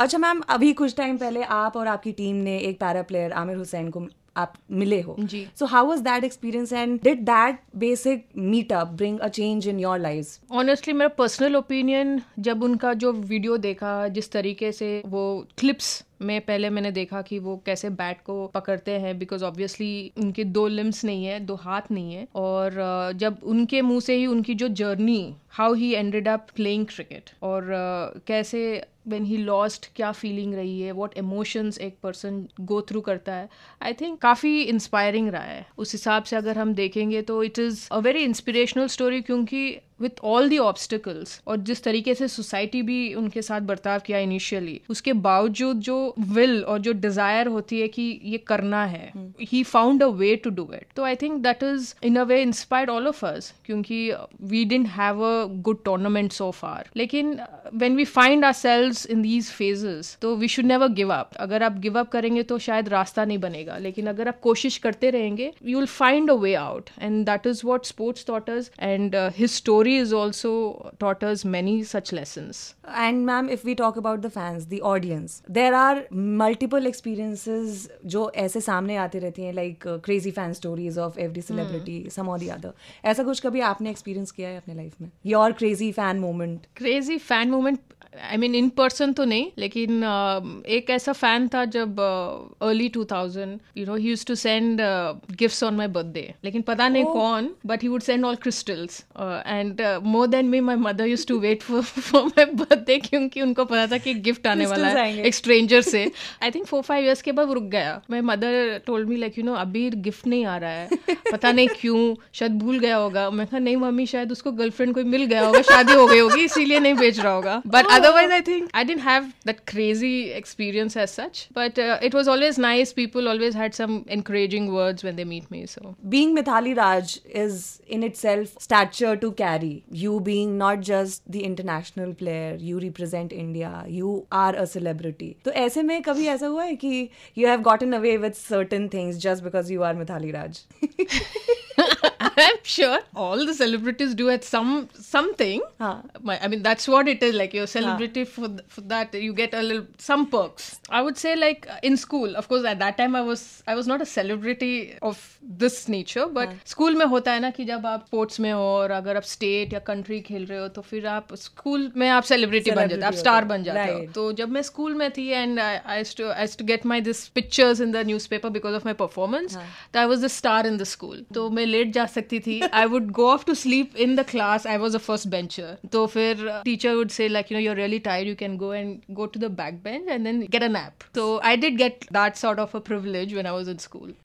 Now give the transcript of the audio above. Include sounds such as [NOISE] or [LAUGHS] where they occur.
अच्छा मैम अभी कुछ टाइम पहले आप और आपकी टीम ने एक पैरा प्लेयर आमिर हुसैन को आप मिले हो जी so how was that experience and did that basic meetup bring a change in your life honestly मेरा पर्सनल ओपिनियन जब उनका जो वीडियो देखा जिस तरीके से वो क्लिप्स में पहले मैंने देखा कि वो कैसे बैट को पकड़ते हैं बिकॉज ऑब्वियसली उनके दो लिम्स नहीं है दो हाथ नहीं है और जब उनके मुंह से ही उनकी जो journey how he ended up playing cricket और कैसे वेन ही लॉस्ट क्या फीलिंग रही है वॉट इमोशंस एक पर्सन गो थ्रू करता है आई थिंक काफ़ी इंस्पायरिंग रहा है उस हिसाब से अगर हम देखेंगे तो it is a very inspirational story क्योंकि विथ ऑल दी ऑब्स्टिकल्स और जिस तरीके से सोसाइटी भी उनके साथ बर्ताव किया इनिशियली उसके बावजूद जो विल और जो डिजायर होती है कि ये करना है he found a way to do it तो I think that is in a way inspired all of us क्योंकि we didn't have a good tournament so far लेकिन when we find ourselves in these phases तो we should never give up अगर आप give up करेंगे तो शायद रास्ता नहीं बनेगा लेकिन अगर आप कोशिश करते रहेंगे you will find a way out and that is what sports taught us and history story has also taught us many such lessons. And ma'am, if we talk about the fans, the audience, there are multiple experiences jo aise samne aate rehti हैं like uh, crazy fan stories of every celebrity, hmm. some or the other. Aisa kuch kabhi aapne experience kiya hai apne life mein? Your crazy fan moment. Crazy fan moment. I mean in person तो नहीं लेकिन uh, एक ऐसा fan था जब early two thousand you know he used to send gift on my birthday लेकिन पता नहीं oh. कौन but he would send all crystals and more than me my mother used to wait for for my birthday क्योंकि उनको पता था कि gift आने वाला है एक स्ट्रेंजर से I think four five years के बाद रुक गया my mother told me like you know अभी गिफ्ट नहीं आ रहा है पता नहीं क्यों शायद भूल गया होगा मैं कहा नहीं मम्मी शायद उसको गर्लफ्रेंड कोई मिल गया होगा शादी हो गई होगी इसीलिए नहीं भेज रहा होगा but otherwise i think i didn't have that crazy experience as such but uh, it was always nice people always had some encouraging words when they meet me so being mithali raj is in itself stature to carry you being not just the international player you represent india you are a celebrity So, ऐसे में कभी have gotten away with certain things just because you are Mithali Raj. [LAUGHS] [LAUGHS] I'm sure all the celebrities do at some something. Huh. I mean, that's what it is. Like you're celebrity for, for that, you get a little some perks. I would say like uh, in school. Of course, at that time I was I was not a celebrity of this nature. But school mein hota hai na ki jab aap sports mein ho aur agar aap state ya country khel rahe ho, to fir aap school mein aap celebrity, celebrity ban jate, aap star ban jate right. ho. To jab main school mein thi and I, used to get my this pictures in the newspaper because of my performance. I was the star in the school. To main late ja सकती थी I would go off to sleep in the class I was a first bencher तो फिर teacher would say like you know you're really tired you can go and go to the back bench and then get a nap तो I did get that sort of a privilege when I was in school